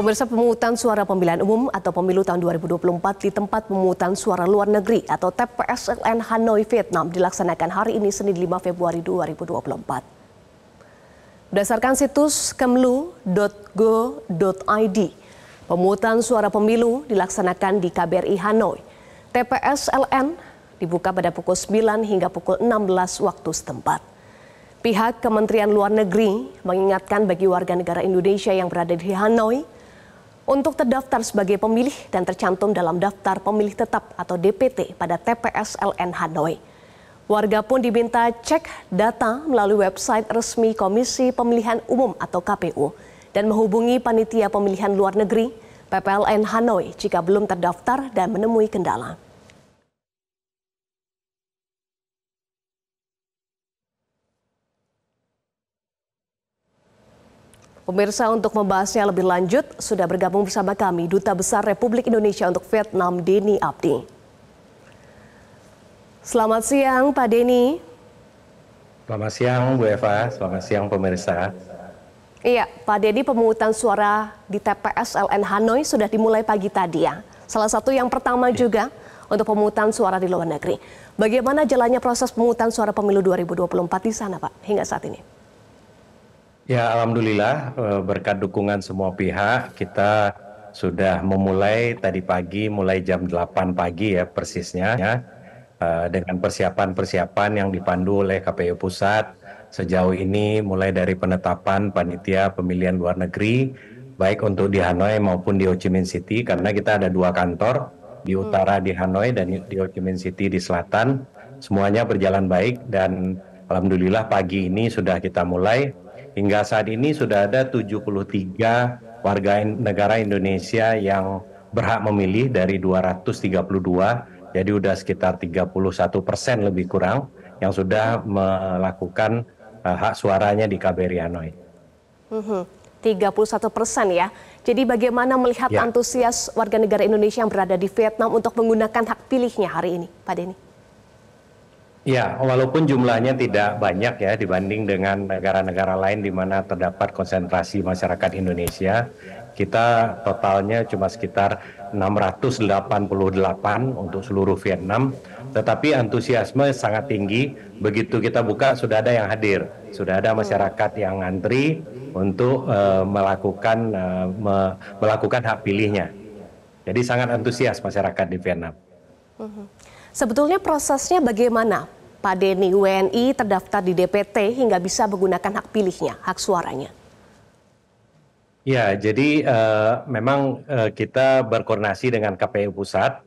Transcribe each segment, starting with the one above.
Pemirsa pemungutan suara pemilihan umum atau pemilu tahun 2024 di tempat pemungutan suara luar negeri atau TPSLN Hanoi, Vietnam dilaksanakan hari ini Senin 5 Februari 2024. Berdasarkan situs kemlu.go.id, pemungutan suara pemilu dilaksanakan di KBRI Hanoi. TPSLN dibuka pada pukul 9 hingga pukul 16 waktu setempat. Pihak Kementerian Luar Negeri mengingatkan bagi warga negara Indonesia yang berada di Hanoi untuk terdaftar sebagai pemilih dan tercantum dalam daftar pemilih tetap atau DPT pada TPS LN Hanoi. Warga pun diminta cek data melalui website resmi Komisi Pemilihan Umum atau KPU dan menghubungi Panitia Pemilihan Luar Negeri PPLN Hanoi jika belum terdaftar dan menemui kendala. Pemirsa untuk membahasnya lebih lanjut sudah bergabung bersama kami Duta Besar Republik Indonesia untuk Vietnam Denny Abdi. Selamat siang Pak Denny. Selamat siang Bu Eva, selamat siang pemirsa. Iya, Pak Denny pemungutan suara di TPS LN Hanoi sudah dimulai pagi tadi ya. Salah satu yang pertama iya. juga untuk pemungutan suara di luar negeri. Bagaimana jalannya proses pemungutan suara pemilu 2024 di sana Pak hingga saat ini? Ya, alhamdulillah eh, berkat dukungan semua pihak kita sudah memulai tadi pagi mulai jam 8 pagi ya persisnya ya eh, dengan persiapan-persiapan yang dipandu oleh KPU pusat sejauh ini mulai dari penetapan panitia pemilihan luar negeri baik untuk di Hanoi maupun di Ho Chi Minh City karena kita ada dua kantor di hmm. utara di Hanoi dan di Ho Chi Minh City di selatan semuanya berjalan baik dan alhamdulillah pagi ini sudah kita mulai hingga saat ini sudah ada 73 warga negara Indonesia yang berhak memilih dari 232. Jadi sudah sekitar 31 persen lebih kurang yang sudah melakukan uh, hak suaranya di KBRI Hanoi. Mm-hmm. 31 persen ya. Jadi bagaimana melihat ya. antusias warga negara Indonesia yang berada di Vietnam untuk menggunakan hak pilihnya hari ini, Pak Denny? Ya, walaupun jumlahnya tidak banyak ya dibanding dengan negara-negara lain di mana terdapat konsentrasi masyarakat Indonesia, kita totalnya cuma sekitar 688 untuk seluruh Vietnam, tetapi antusiasme sangat tinggi. Begitu kita buka sudah ada yang hadir, sudah ada masyarakat yang antri untuk uh, melakukan uh, me melakukan hak pilihnya. Jadi sangat antusias masyarakat di Vietnam. Uh mm-hmm. -huh. Sebetulnya prosesnya bagaimana? Pak Denny, WNI terdaftar di DPT hingga bisa menggunakan hak pilihnya, hak suaranya. Ya, jadi uh, memang uh, kita berkoordinasi dengan KPU pusat.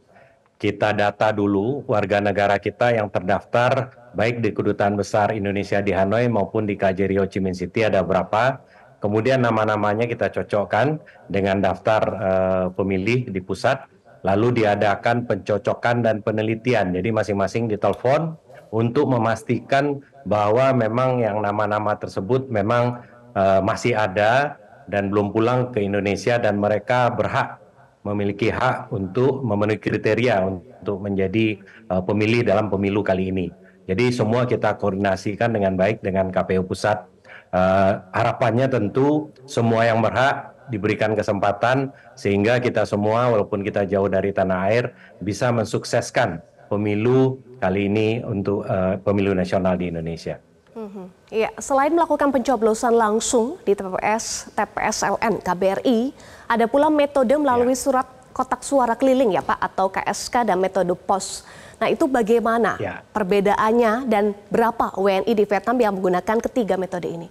Kita data dulu warga negara kita yang terdaftar baik di kedutaan besar Indonesia di Hanoi maupun di KJRI Ho Chi City ada berapa. Kemudian nama-namanya kita cocokkan dengan daftar uh, pemilih di pusat Lalu diadakan pencocokan dan penelitian. Jadi masing-masing ditelepon untuk memastikan bahwa memang yang nama-nama tersebut memang uh, masih ada dan belum pulang ke Indonesia dan mereka berhak memiliki hak untuk memenuhi kriteria untuk menjadi uh, pemilih dalam pemilu kali ini. Jadi semua kita koordinasikan dengan baik dengan KPU pusat. Uh, harapannya tentu semua yang berhak diberikan kesempatan sehingga kita semua walaupun kita jauh dari tanah air bisa mensukseskan pemilu kali ini untuk uh, pemilu nasional di Indonesia. Mhm. Iya, selain melakukan pencoblosan langsung di TPS, LN, KBRI, ada pula metode melalui iya. surat kotak suara keliling ya Pak atau KSK dan metode pos. Nah itu bagaimana ya. perbedaannya dan berapa WNI di Vietnam yang menggunakan ketiga metode ini?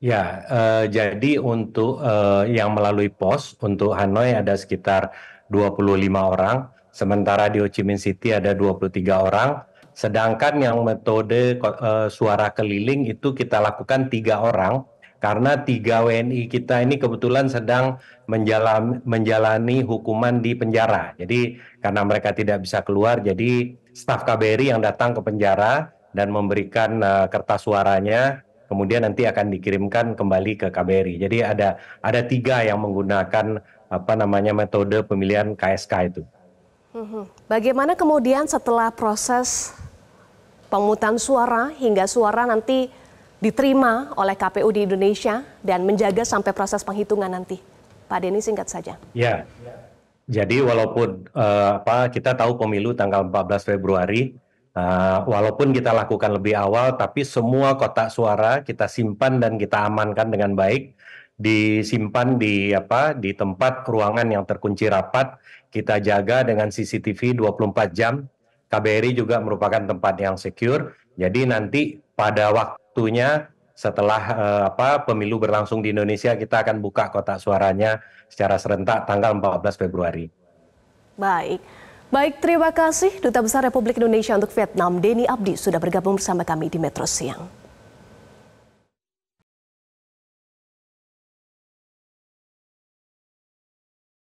Ya, uh, jadi untuk uh, yang melalui pos untuk Hanoi ada sekitar 25 orang, sementara di Ho Chi Minh City ada 23 orang. Sedangkan yang metode uh, suara keliling itu kita lakukan tiga orang karena tiga WNI kita ini kebetulan sedang menjalani, menjalani hukuman di penjara. Jadi karena mereka tidak bisa keluar, jadi staf KBRI yang datang ke penjara dan memberikan uh, kertas suaranya kemudian nanti akan dikirimkan kembali ke KBRI. Jadi ada ada tiga yang menggunakan apa namanya metode pemilihan KSK itu. Mm-hmm. Bagaimana kemudian setelah proses pemungutan suara hingga suara nanti diterima oleh KPU di Indonesia dan menjaga sampai proses penghitungan nanti? Pak Denny singkat saja. Ya, jadi walaupun uh, apa kita tahu pemilu tanggal 14 Februari, Uh, walaupun kita lakukan lebih awal, tapi semua kotak suara kita simpan dan kita amankan dengan baik, disimpan di apa di tempat ruangan yang terkunci rapat, kita jaga dengan CCTV 24 jam. KBRI juga merupakan tempat yang secure. Jadi nanti pada waktunya setelah uh, apa pemilu berlangsung di Indonesia kita akan buka kotak suaranya secara serentak tanggal 14 Februari. Baik. Baik, terima kasih Duta Besar Republik Indonesia untuk Vietnam, Denny Abdi, sudah bergabung bersama kami di Metro Siang.